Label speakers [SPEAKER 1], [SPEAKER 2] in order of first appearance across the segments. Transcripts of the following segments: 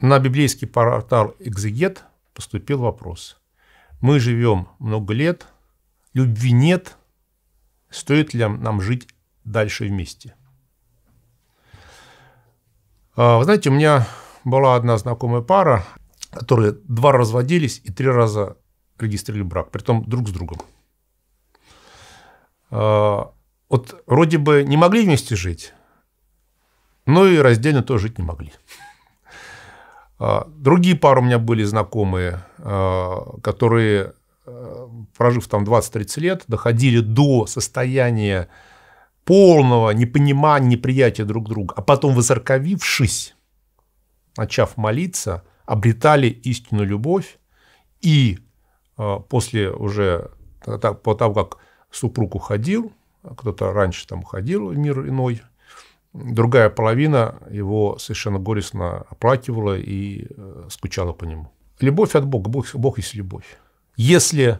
[SPEAKER 1] На библейский портал «Экзегет» поступил вопрос. Мы живем много лет, любви нет, стоит ли нам жить дальше вместе? А, вы знаете, у меня была одна знакомая пара, которые два разводились и три раза регистрировали брак, притом друг с другом. А, вот вроде бы не могли вместе жить, но и раздельно тоже жить не могли. А, другие пары у меня были знакомые, а, которые, а, прожив там 20-30 лет, доходили до состояния полного непонимания, неприятия друг друга, а потом, возорковившись, начав молиться, обретали истинную любовь, и после уже, по тому, как супруг уходил, кто-то раньше там уходил в мир иной – Другая половина его совершенно горестно оплакивала и э, скучала по нему. Любовь от Бога. Бог, Бог есть любовь. Если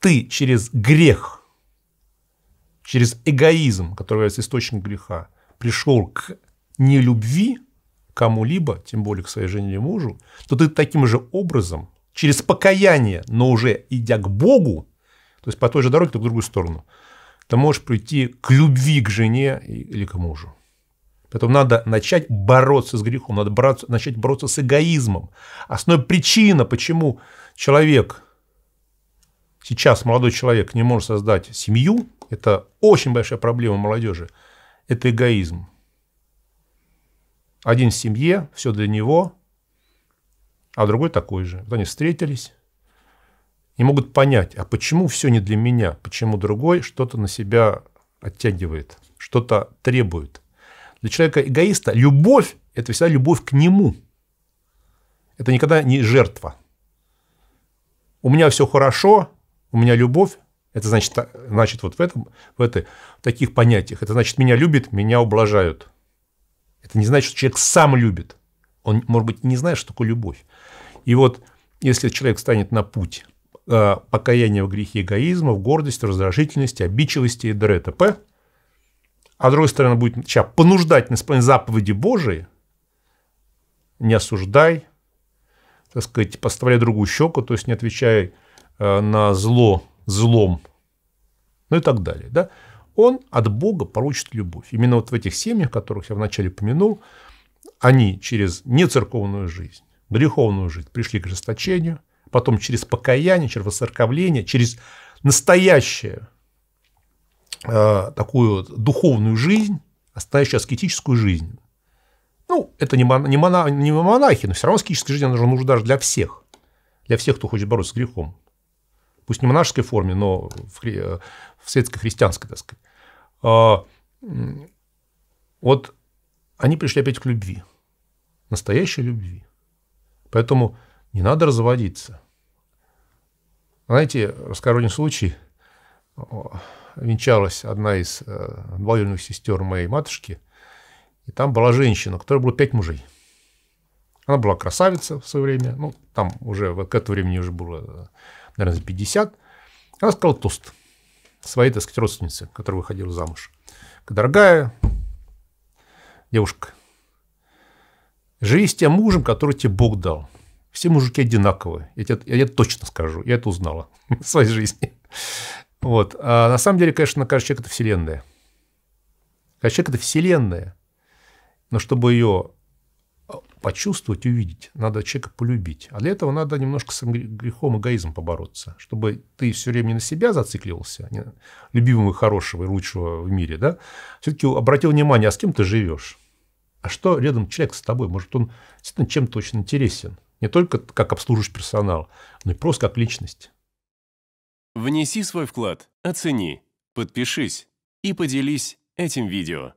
[SPEAKER 1] ты через грех, через эгоизм, который является источником греха, пришел к нелюбви кому-либо, тем более к своей жене или мужу, то ты таким же образом, через покаяние, но уже идя к Богу, то есть по той же дороге, только в другую сторону – ты можешь прийти к любви к жене или к мужу. Поэтому надо начать бороться с грехом, надо бороться, начать бороться с эгоизмом. Основная причина, почему человек, сейчас молодой человек, не может создать семью, это очень большая проблема молодежи, это эгоизм. Один в семье, все для него, а другой такой же. Вот они встретились, не могут понять, а почему все не для меня, почему другой что-то на себя оттягивает, что-то требует. Для человека-эгоиста любовь – это всегда любовь к нему. Это никогда не жертва. У меня все хорошо, у меня любовь. Это значит, значит вот в, этом, в, этой, в таких понятиях. Это значит, меня любит, меня ублажают. Это не значит, что человек сам любит. Он, может быть, не знает, что такое любовь. И вот если человек станет на путь э, покаяние в грехе эгоизма, в гордости, раздражительности, обидчивости и ДРТП. А с другой стороны, будет сейчас понуждать на исполнение заповеди Божии, не осуждай, так сказать, поставляй другую щеку, то есть не отвечай э, на зло злом, ну и так далее. Да? Он от Бога получит любовь. Именно вот в этих семьях, которых я вначале упомянул, они через нецерковную жизнь, греховную жизнь пришли к жесточению – потом через покаяние, через восцерковление, через настоящую э, такую духовную жизнь, настоящую аскетическую жизнь. Ну, это не, мон, не, мона, не монахи, но все равно аскетическая жизнь, она нужна даже для всех. Для всех, кто хочет бороться с грехом. Пусть не в монашеской форме, но в, хри, э, в светско-христианской, так сказать. Э, вот они пришли опять к любви. Настоящей любви. Поэтому не надо разводиться. Знаете, раскороний случай. Венчалась одна из э, двоюродных сестер моей матушки. И там была женщина, у которой было пять мужей. Она была красавица в свое время. Ну, там уже к этому времени уже было, э, наверное, за 50. Она сказала тост своей, так сказать, родственнице, которая выходила замуж. Дорогая девушка, живи с тем мужем, который тебе Бог дал – все мужики одинаковые. Я, тебе, я, я точно скажу. Я это узнала в своей жизни. Вот. А на самом деле, конечно, каждый человек – это вселенная. Каждый человек – это вселенная. Но чтобы ее почувствовать, увидеть, надо человека полюбить. А для этого надо немножко с грехом эгоизмом побороться, чтобы ты все время не на себя зацикливался, не, любимого, хорошего и лучшего в мире, да, все-таки обратил внимание, а с кем ты живешь. А что рядом человек с тобой? Может, он действительно чем-то очень интересен. Не только как обслуживающий персонал, но и просто как личность. Внеси свой вклад, оцени, подпишись и поделись этим видео.